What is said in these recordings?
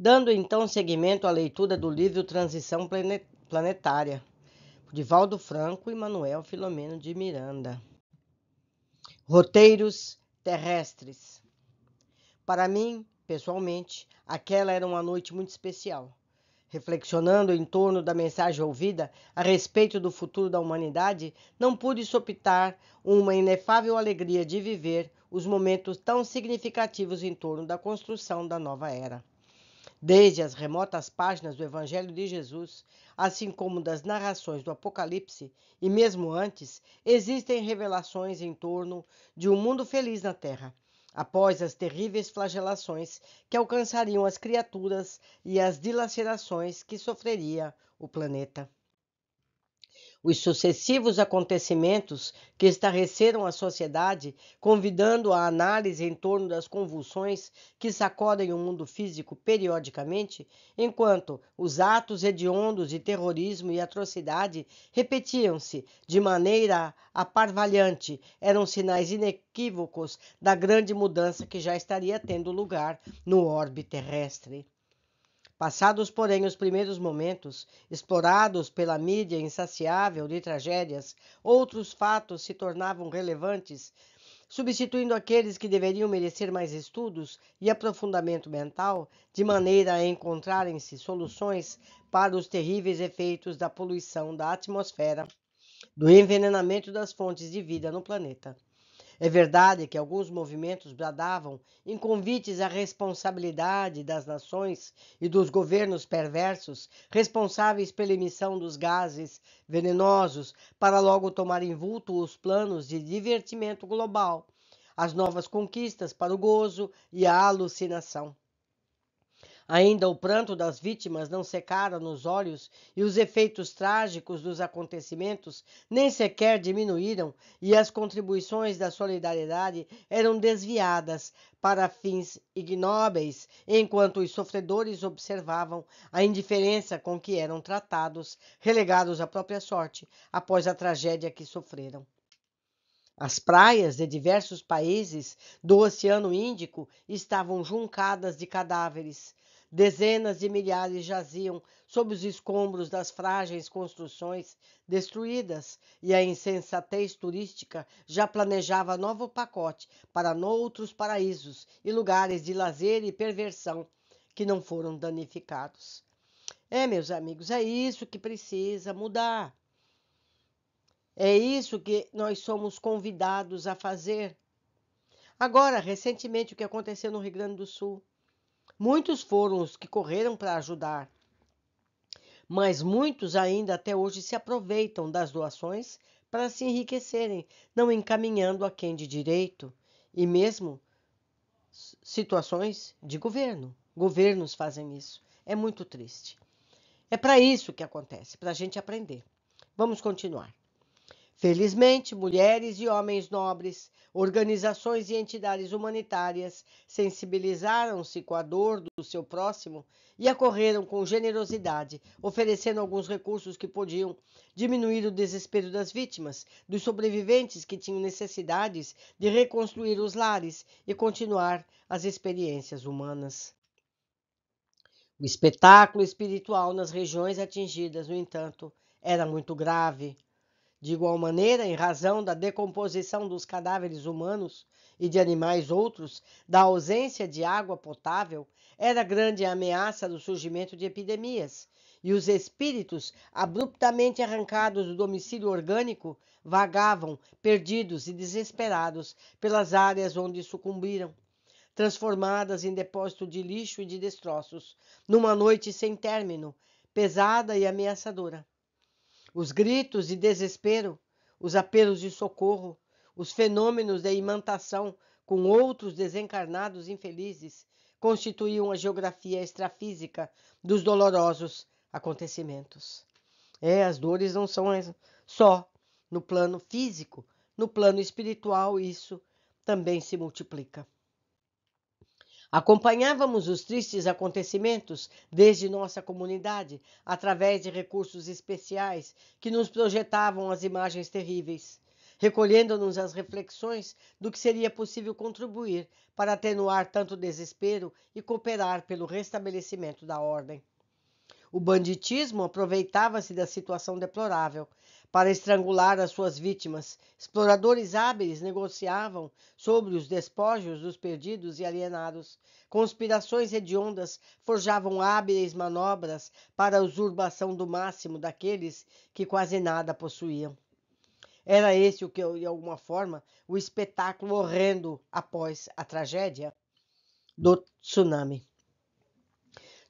Dando então seguimento à leitura do livro Transição Planetária, de Valdo Franco e Manuel Filomeno de Miranda. Roteiros terrestres. Para mim, pessoalmente, aquela era uma noite muito especial. Reflexionando em torno da mensagem ouvida a respeito do futuro da humanidade, não pude sopitar uma inefável alegria de viver os momentos tão significativos em torno da construção da nova era. Desde as remotas páginas do Evangelho de Jesus, assim como das narrações do Apocalipse, e mesmo antes, existem revelações em torno de um mundo feliz na Terra, após as terríveis flagelações que alcançariam as criaturas e as dilacerações que sofreria o planeta. Os sucessivos acontecimentos que estarreceram a sociedade, convidando a análise em torno das convulsões que sacodem o mundo físico periodicamente, enquanto os atos hediondos de terrorismo e atrocidade repetiam-se de maneira aparvalhante, eram sinais inequívocos da grande mudança que já estaria tendo lugar no orbe terrestre. Passados, porém, os primeiros momentos, explorados pela mídia insaciável de tragédias, outros fatos se tornavam relevantes, substituindo aqueles que deveriam merecer mais estudos e aprofundamento mental, de maneira a encontrarem-se soluções para os terríveis efeitos da poluição da atmosfera, do envenenamento das fontes de vida no planeta. É verdade que alguns movimentos bradavam em convites à responsabilidade das nações e dos governos perversos responsáveis pela emissão dos gases venenosos para logo tomar em vulto os planos de divertimento global, as novas conquistas para o gozo e a alucinação. Ainda o pranto das vítimas não secara nos olhos e os efeitos trágicos dos acontecimentos nem sequer diminuíram, e as contribuições da solidariedade eram desviadas para fins ignóbeis, enquanto os sofredores observavam a indiferença com que eram tratados, relegados à própria sorte após a tragédia que sofreram. As praias de diversos países do Oceano Índico estavam juncadas de cadáveres, Dezenas de milhares jaziam sob os escombros das frágeis construções destruídas e a insensatez turística já planejava novo pacote para noutros paraísos e lugares de lazer e perversão que não foram danificados. É, meus amigos, é isso que precisa mudar. É isso que nós somos convidados a fazer. Agora, recentemente, o que aconteceu no Rio Grande do Sul. Muitos foram os que correram para ajudar, mas muitos ainda até hoje se aproveitam das doações para se enriquecerem, não encaminhando a quem de direito e mesmo situações de governo. Governos fazem isso. É muito triste. É para isso que acontece, para a gente aprender. Vamos continuar. Felizmente, mulheres e homens nobres, organizações e entidades humanitárias sensibilizaram-se com a dor do seu próximo e acorreram com generosidade, oferecendo alguns recursos que podiam diminuir o desespero das vítimas, dos sobreviventes que tinham necessidades de reconstruir os lares e continuar as experiências humanas. O espetáculo espiritual nas regiões atingidas, no entanto, era muito grave. De igual maneira, em razão da decomposição dos cadáveres humanos e de animais outros, da ausência de água potável, era grande a ameaça do surgimento de epidemias, e os espíritos, abruptamente arrancados do domicílio orgânico, vagavam, perdidos e desesperados, pelas áreas onde sucumbiram, transformadas em depósito de lixo e de destroços, numa noite sem término, pesada e ameaçadora. Os gritos de desespero, os apelos de socorro, os fenômenos de imantação com outros desencarnados infelizes constituíam a geografia extrafísica dos dolorosos acontecimentos. É, as dores não são só no plano físico, no plano espiritual isso também se multiplica. Acompanhávamos os tristes acontecimentos desde nossa comunidade, através de recursos especiais que nos projetavam as imagens terríveis, recolhendo-nos as reflexões do que seria possível contribuir para atenuar tanto desespero e cooperar pelo restabelecimento da ordem. O banditismo aproveitava-se da situação deplorável, para estrangular as suas vítimas. Exploradores hábeis negociavam sobre os despojos dos perdidos e alienados. Conspirações hediondas forjavam hábeis manobras para a usurpação do máximo daqueles que quase nada possuíam. Era esse o que, de alguma forma, o espetáculo horrendo após a tragédia do tsunami.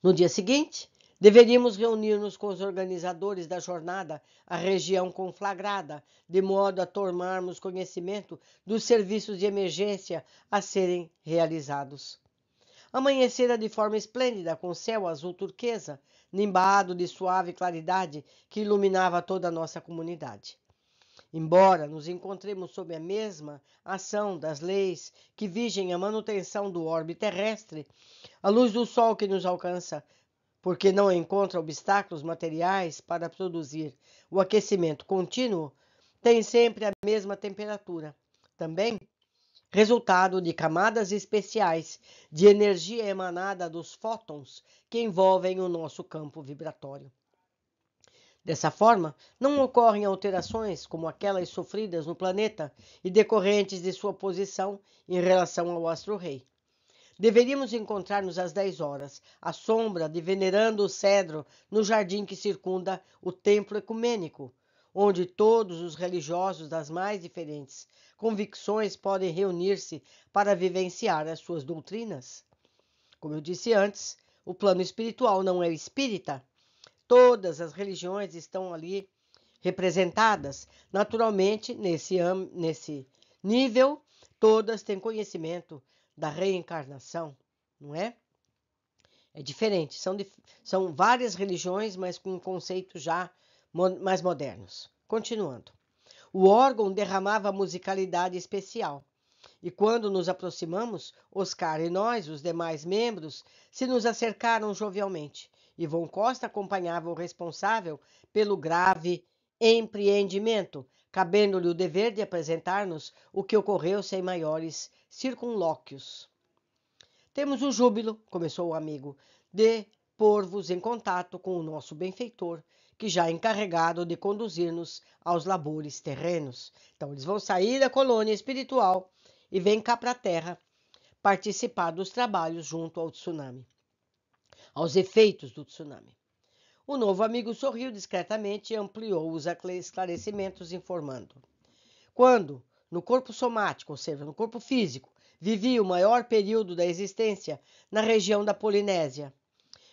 No dia seguinte, Deveríamos reunir-nos com os organizadores da jornada, a região conflagrada, de modo a tomarmos conhecimento dos serviços de emergência a serem realizados. Amanhecera de forma esplêndida, com céu azul turquesa, nimbado de suave claridade que iluminava toda a nossa comunidade. Embora nos encontremos sob a mesma ação das leis que vigem a manutenção do orbe terrestre, a luz do sol que nos alcança porque não encontra obstáculos materiais para produzir o aquecimento contínuo, tem sempre a mesma temperatura. Também resultado de camadas especiais de energia emanada dos fótons que envolvem o nosso campo vibratório. Dessa forma, não ocorrem alterações como aquelas sofridas no planeta e decorrentes de sua posição em relação ao astro-rei. Deveríamos encontrar-nos às dez horas, à sombra de venerando o cedro, no jardim que circunda o templo ecumênico, onde todos os religiosos das mais diferentes convicções podem reunir-se para vivenciar as suas doutrinas. Como eu disse antes, o plano espiritual não é espírita. Todas as religiões estão ali representadas. Naturalmente, nesse, nesse nível, todas têm conhecimento da reencarnação, não é? É diferente, são, são várias religiões, mas com conceitos já mais modernos. Continuando. O órgão derramava musicalidade especial. E quando nos aproximamos, Oscar e nós, os demais membros, se nos acercaram jovialmente. Ivon Costa acompanhava o responsável pelo grave empreendimento, cabendo-lhe o dever de apresentar-nos o que ocorreu sem maiores circunlóquios. Temos o júbilo, começou o amigo, de pôr-vos em contato com o nosso benfeitor, que já é encarregado de conduzir-nos aos labores terrenos. Então, eles vão sair da colônia espiritual e vêm cá para a terra participar dos trabalhos junto ao tsunami, aos efeitos do tsunami. O novo amigo sorriu discretamente e ampliou os esclarecimentos, informando: Quando, no corpo somático, ou seja, no corpo físico, vivi o maior período da existência na região da Polinésia.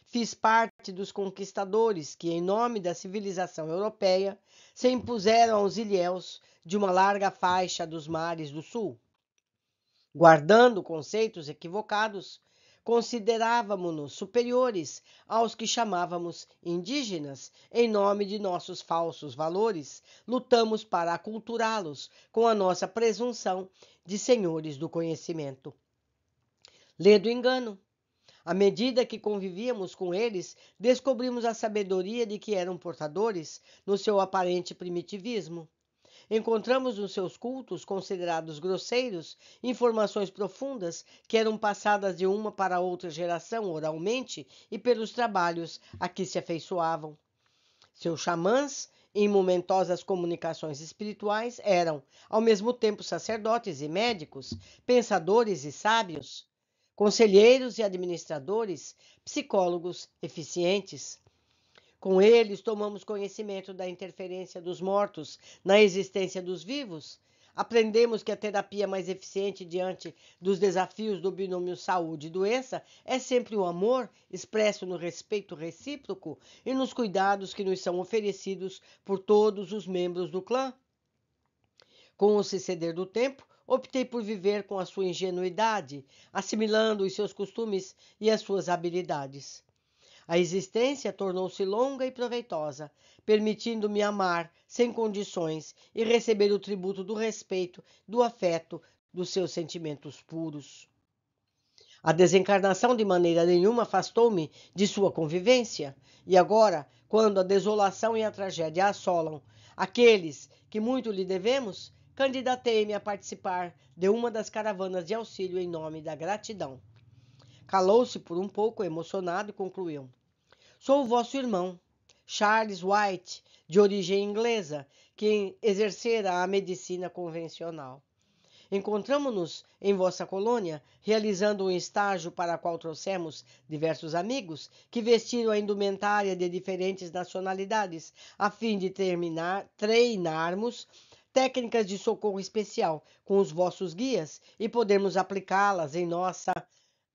Fiz parte dos conquistadores que, em nome da civilização europeia, se impuseram aos ilhéus de uma larga faixa dos mares do sul. Guardando conceitos equivocados, considerávamos-nos superiores aos que chamávamos indígenas, em nome de nossos falsos valores, lutamos para aculturá-los com a nossa presunção de senhores do conhecimento. Lê do engano. À medida que convivíamos com eles, descobrimos a sabedoria de que eram portadores no seu aparente primitivismo. Encontramos nos seus cultos, considerados grosseiros, informações profundas que eram passadas de uma para outra geração oralmente e pelos trabalhos a que se afeiçoavam. Seus xamãs, em momentosas comunicações espirituais, eram, ao mesmo tempo, sacerdotes e médicos, pensadores e sábios, conselheiros e administradores, psicólogos eficientes. Com eles, tomamos conhecimento da interferência dos mortos na existência dos vivos. Aprendemos que a terapia mais eficiente diante dos desafios do binômio saúde e doença é sempre o amor, expresso no respeito recíproco e nos cuidados que nos são oferecidos por todos os membros do clã. Com o se ceder do tempo, optei por viver com a sua ingenuidade, assimilando os seus costumes e as suas habilidades. A existência tornou-se longa e proveitosa, permitindo-me amar sem condições e receber o tributo do respeito, do afeto, dos seus sentimentos puros. A desencarnação de maneira nenhuma afastou-me de sua convivência, e agora, quando a desolação e a tragédia assolam aqueles que muito lhe devemos, candidatei-me a participar de uma das caravanas de auxílio em nome da gratidão. Calou-se por um pouco, emocionado, e concluiu: Sou o vosso irmão, Charles White, de origem inglesa, que exercera a medicina convencional. Encontramos-nos em vossa colônia, realizando um estágio para o qual trouxemos diversos amigos que vestiram a indumentária de diferentes nacionalidades, a fim de terminar, treinarmos técnicas de socorro especial com os vossos guias e podermos aplicá-las em nossa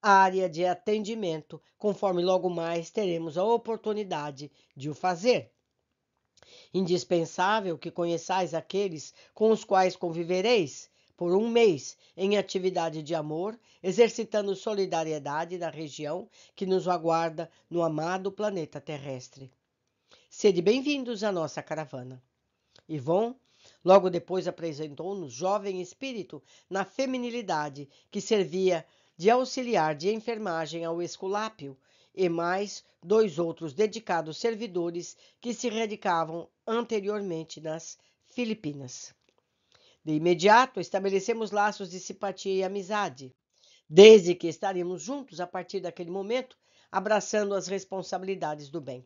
área de atendimento, conforme logo mais teremos a oportunidade de o fazer. Indispensável que conheçais aqueles com os quais convivereis por um mês em atividade de amor, exercitando solidariedade na região que nos aguarda no amado planeta terrestre. Sede bem-vindos à nossa caravana. Ivon logo depois apresentou-nos jovem espírito na feminilidade que servia de auxiliar de enfermagem ao Esculápio e mais dois outros dedicados servidores que se radicavam anteriormente nas Filipinas. De imediato, estabelecemos laços de simpatia e amizade. Desde que estaremos juntos a partir daquele momento, abraçando as responsabilidades do bem.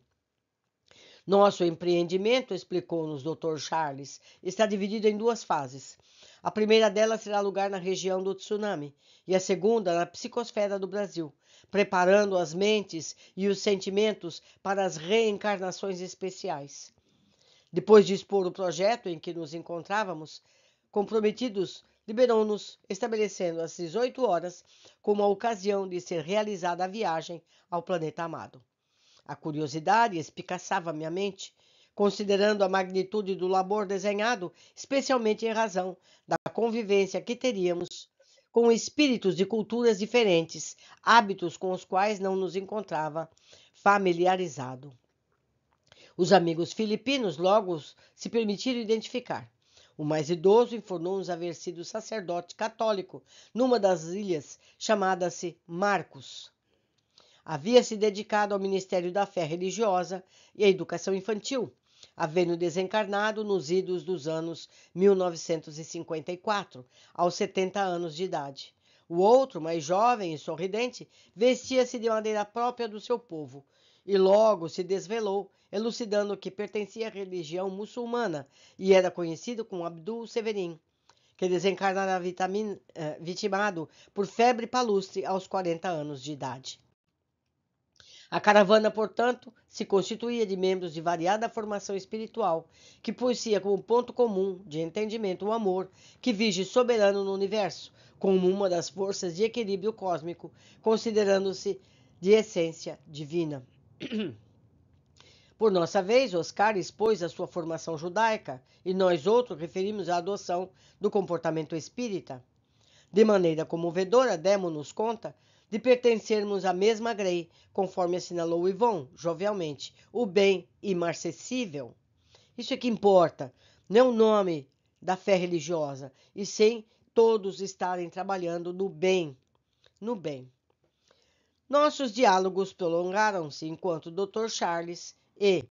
Nosso empreendimento, explicou-nos Dr. Charles, está dividido em duas fases. A primeira delas terá lugar na região do tsunami e a segunda na psicosfera do Brasil, preparando as mentes e os sentimentos para as reencarnações especiais. Depois de expor o projeto em que nos encontrávamos, comprometidos liberou-nos, estabelecendo as 18 horas como a ocasião de ser realizada a viagem ao planeta amado. A curiosidade espicaçava minha mente, considerando a magnitude do labor desenhado, especialmente em razão da convivência que teríamos com espíritos de culturas diferentes, hábitos com os quais não nos encontrava familiarizado. Os amigos filipinos logo se permitiram identificar. O mais idoso informou-nos haver sido sacerdote católico numa das ilhas chamada-se Marcos. Havia se dedicado ao ministério da fé religiosa e à educação infantil, havendo desencarnado nos idos dos anos 1954, aos 70 anos de idade. O outro, mais jovem e sorridente, vestia-se de maneira própria do seu povo e logo se desvelou, elucidando que pertencia à religião muçulmana e era conhecido como Abdul Severin, que desencarnara eh, vitimado por febre palustre aos 40 anos de idade. A caravana, portanto, se constituía de membros de variada formação espiritual, que possuía como ponto comum de entendimento o amor, que vige soberano no universo, como uma das forças de equilíbrio cósmico, considerando-se de essência divina. Por nossa vez, Oscar expôs a sua formação judaica e nós outros referimos a adoção do comportamento espírita. De maneira comovedora, Demo nos conta de pertencermos à mesma grei, conforme assinalou Ivon, jovialmente, o bem imarcessível. Isso é que importa, não o nome da fé religiosa, e sim todos estarem trabalhando no bem, no bem. Nossos diálogos prolongaram-se enquanto o Dr. Charles e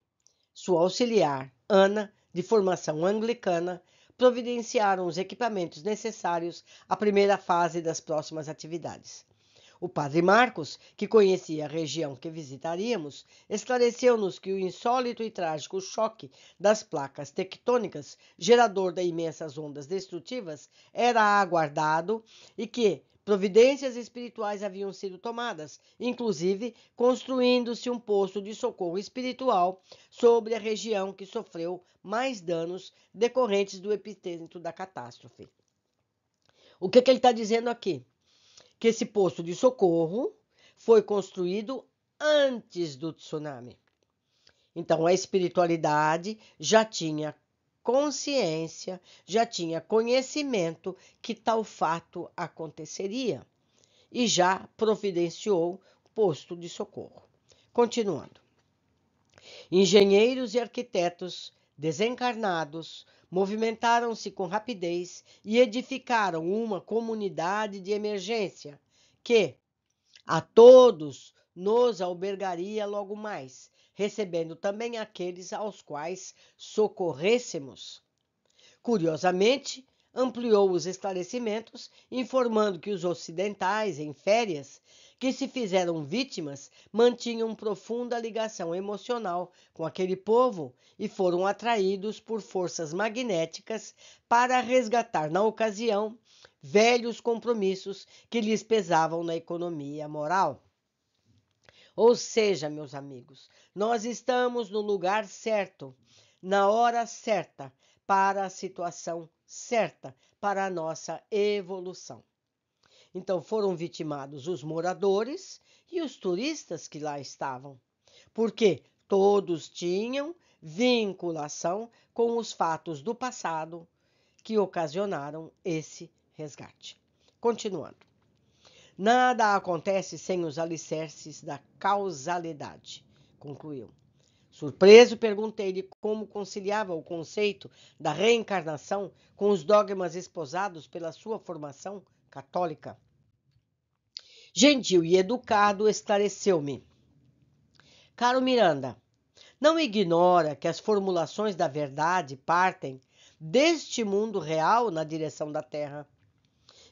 sua auxiliar, Ana, de formação anglicana, providenciaram os equipamentos necessários à primeira fase das próximas atividades. O padre Marcos, que conhecia a região que visitaríamos, esclareceu-nos que o insólito e trágico choque das placas tectônicas, gerador de imensas ondas destrutivas, era aguardado e que, Providências espirituais haviam sido tomadas, inclusive construindo-se um posto de socorro espiritual sobre a região que sofreu mais danos decorrentes do epicentro da catástrofe. O que, que ele está dizendo aqui? que esse posto de socorro foi construído antes do tsunami. Então, a espiritualidade já tinha consciência, já tinha conhecimento que tal fato aconteceria e já providenciou posto de socorro. Continuando. Engenheiros e arquitetos desencarnados movimentaram-se com rapidez e edificaram uma comunidade de emergência que a todos nos albergaria logo mais, recebendo também aqueles aos quais socorrêssemos. Curiosamente, ampliou os esclarecimentos, informando que os ocidentais, em férias, que se fizeram vítimas mantinham profunda ligação emocional com aquele povo e foram atraídos por forças magnéticas para resgatar, na ocasião, velhos compromissos que lhes pesavam na economia moral. Ou seja, meus amigos, nós estamos no lugar certo, na hora certa, para a situação certa, para a nossa evolução. Então foram vitimados os moradores e os turistas que lá estavam, porque todos tinham vinculação com os fatos do passado que ocasionaram esse resgate. Continuando. Nada acontece sem os alicerces da causalidade, concluiu. Surpreso, perguntei-lhe como conciliava o conceito da reencarnação com os dogmas esposados pela sua formação católica gentil e educado, esclareceu-me. Caro Miranda, não ignora que as formulações da verdade partem deste mundo real na direção da terra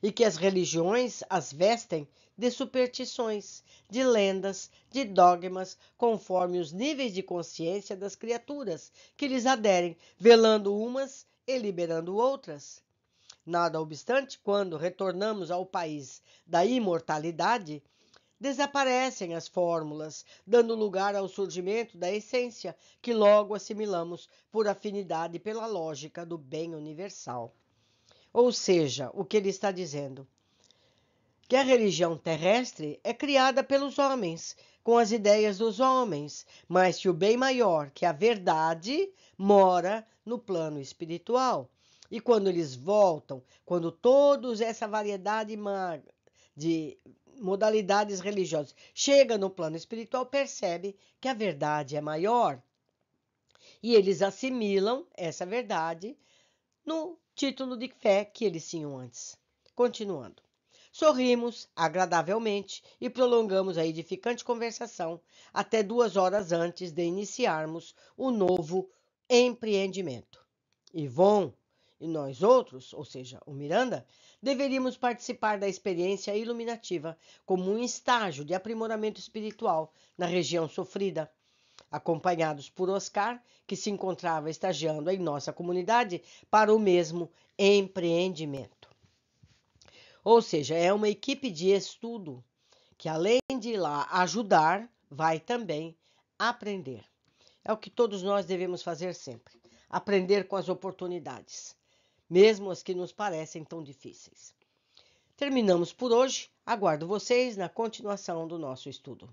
e que as religiões as vestem de superstições, de lendas, de dogmas, conforme os níveis de consciência das criaturas que lhes aderem, velando umas e liberando outras. Nada obstante, quando retornamos ao país da imortalidade, desaparecem as fórmulas, dando lugar ao surgimento da essência, que logo assimilamos por afinidade pela lógica do bem universal. Ou seja, o que ele está dizendo? Que a religião terrestre é criada pelos homens, com as ideias dos homens, mas que o bem maior, que a verdade, mora no plano espiritual. E quando eles voltam, quando todos essa variedade de modalidades religiosas chega no plano espiritual, percebe que a verdade é maior. E eles assimilam essa verdade no título de fé que eles tinham antes. Continuando. Sorrimos agradavelmente e prolongamos a edificante conversação até duas horas antes de iniciarmos o novo empreendimento. Yvonne e nós outros, ou seja, o Miranda, deveríamos participar da experiência iluminativa como um estágio de aprimoramento espiritual na região sofrida. Acompanhados por Oscar, que se encontrava estagiando em nossa comunidade para o mesmo empreendimento. Ou seja, é uma equipe de estudo que, além de ir lá ajudar, vai também aprender. É o que todos nós devemos fazer sempre aprender com as oportunidades mesmo as que nos parecem tão difíceis. Terminamos por hoje, aguardo vocês na continuação do nosso estudo.